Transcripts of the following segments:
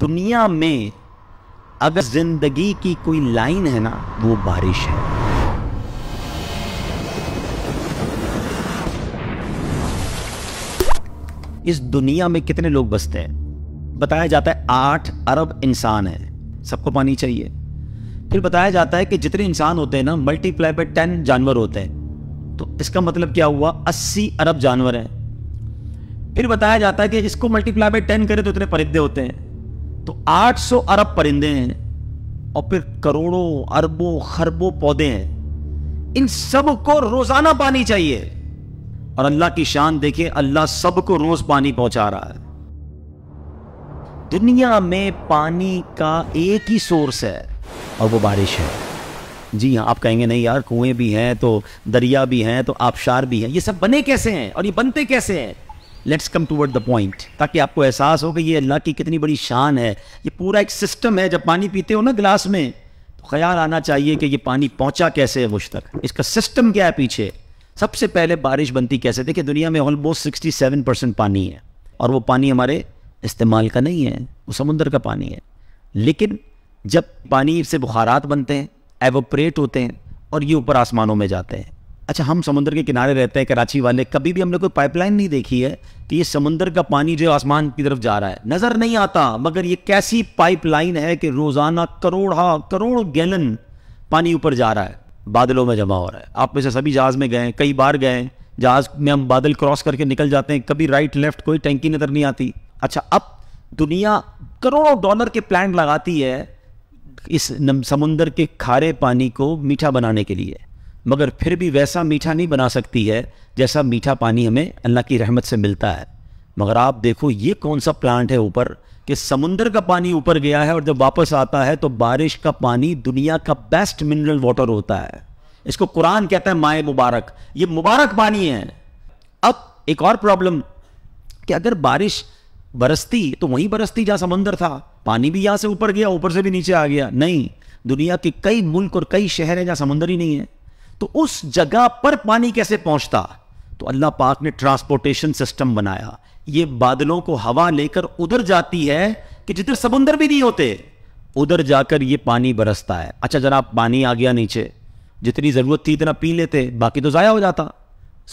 दुनिया में अगर जिंदगी की कोई लाइन है ना वो बारिश है इस दुनिया में कितने लोग बसते हैं बताया जाता है आठ अरब इंसान है सबको पानी चाहिए फिर बताया जाता है कि जितने इंसान होते हैं ना मल्टीप्लाई पर टेन जानवर होते हैं तो इसका मतलब क्या हुआ अस्सी अरब जानवर हैं फिर बताया जाता है कि इसको मल्टीप्लाई बाय टेन करें तो इतने परिंदे होते हैं तो 800 अरब परिंदे हैं और फिर करोड़ों अरबों खरबों पौधे हैं इन सब को रोजाना पानी चाहिए और अल्लाह की शान देखिए अल्लाह सबको रोज पानी पहुंचा रहा है दुनिया में पानी का एक ही सोर्स है और वो बारिश है जी हाँ आप कहेंगे नहीं यार कुएं भी हैं तो दरिया भी हैं तो आबशार भी हैं ये सब बने कैसे हैं और ये बनते कैसे हैं let's come toward the point ताकि आपको एहसास हो कि ये अल्लाह की कितनी बड़ी शान है ये पूरा एक सिस्टम है जब पानी पीते हो ना गिलास में तो ख्याल आना चाहिए कि ये पानी पहुँचा कैसे है मुझ तक इसका सिस्टम क्या है पीछे सबसे पहले बारिश बनती कैसे देखिए दुनिया में ऑलमोस्ट सिक्सटी सेवन परसेंट पानी है और वो पानी हमारे इस्तेमाल का नहीं है वो समुंदर का पानी है लेकिन जब पानी से बुखारात बनते हैं एवोपरेट होते हैं और ये ऊपर आसमानों में जाते हैं अच्छा हम समुद्र के किनारे रहते हैं कराची वाले कभी भी हमने कोई पाइपलाइन नहीं देखी है कि ये समुद्र का पानी जो आसमान की तरफ जा रहा है नज़र नहीं आता मगर ये कैसी पाइपलाइन है कि रोज़ाना करोड़ा करोड़ गैलन पानी ऊपर जा रहा है बादलों में जमा हो रहा है आप में से सभी जहाज़ में गए कई बार गए जहाज़ में हम बादल क्रॉस करके निकल जाते हैं कभी राइट लेफ्ट कोई टैंकी नज़र नहीं आती अच्छा अब दुनिया करोड़ों डॉलर के प्लान लगाती है इस समुंदर के खारे पानी को मीठा बनाने के लिए मगर फिर भी वैसा मीठा नहीं बना सकती है जैसा मीठा पानी हमें अल्लाह की रहमत से मिलता है मगर आप देखो ये कौन सा प्लांट है ऊपर कि समुंदर का पानी ऊपर गया है और जब वापस आता है तो बारिश का पानी दुनिया का बेस्ट मिनरल वाटर होता है इसको कुरान कहता है माए मुबारक ये मुबारक पानी है अब एक और प्रॉब्लम कि अगर बारिश बरसती तो वहीं बरसती जहाँ समंदर था पानी भी यहाँ से ऊपर गया ऊपर से भी नीचे आ गया नहीं दुनिया के कई मुल्क और कई शहर हैं जहाँ समंदर ही नहीं है तो उस जगह पर पानी कैसे पहुंचता तो अल्लाह पाक ने ट्रांसपोर्टेशन सिस्टम बनाया ये बादलों को हवा लेकर उधर जाती है कि जिधर समुंदर भी नहीं होते उधर जाकर ये पानी बरसता है अच्छा जरा पानी आ गया नीचे जितनी ज़रूरत थी इतना पी लेते बाकी तो ज़ाया हो जाता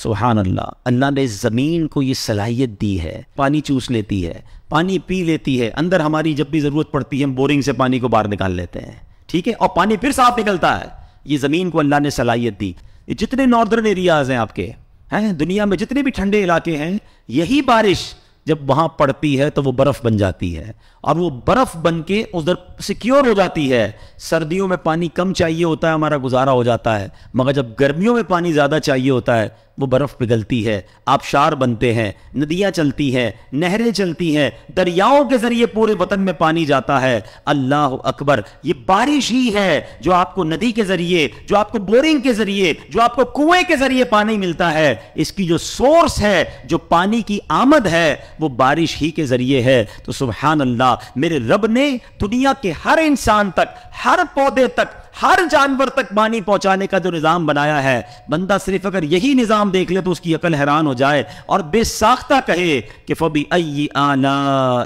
सुहान अल्लाह अल्लाह ने ज़मीन को ये सलाहियत दी है पानी चूस लेती है पानी पी लेती है अंदर हमारी जब भी ज़रूरत पड़ती है हम बोरिंग से पानी को बाहर निकाल लेते हैं ठीक है और पानी फिर साफ निकलता है ये ज़मीन को अल्लाह ने सलाहियत दी ये जितने नॉर्दर्न एरियाज़ हैं आपके हैं दुनिया में जितने भी ठंडे इलाके हैं यही बारिश जब वहाँ पड़ती है तो वो बर्फ़ बन जाती है और वो बर्फ़ बन के उधर सिक्योर हो जाती है सर्दियों में पानी कम चाहिए होता है हमारा गुजारा हो जाता है मगर जब गर्मियों में पानी ज़्यादा चाहिए होता है वो बर्फ़ पिघलती है आबशार बनते हैं नदियाँ चलती हैं नहरें चलती हैं दरियाओं के ज़रिए पूरे वतन में पानी जाता है अल्लाह अकबर ये बारिश ही है जो आपको नदी के ज़रिए जो आपको बोरिंग के ज़रिए जो आपको कुएं के ज़रिए पानी मिलता है इसकी जो सोर्स है जो पानी की आमद है वो बारिश ही के ज़रिए है तो सुबहान अल्लाह मेरे रब ने दुनिया के हर इंसान तक हर पौधे तक हर जानवर तक पानी पहुंचाने का जो निज़ाम बनाया है बंदा सिर्फ अगर यही निज़ाम देख ले तो उसकी अकल हैरान हो जाए और बेसाख्ता कहे कि फबी अई आना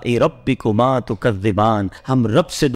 ए रब कुमा तो हम रब से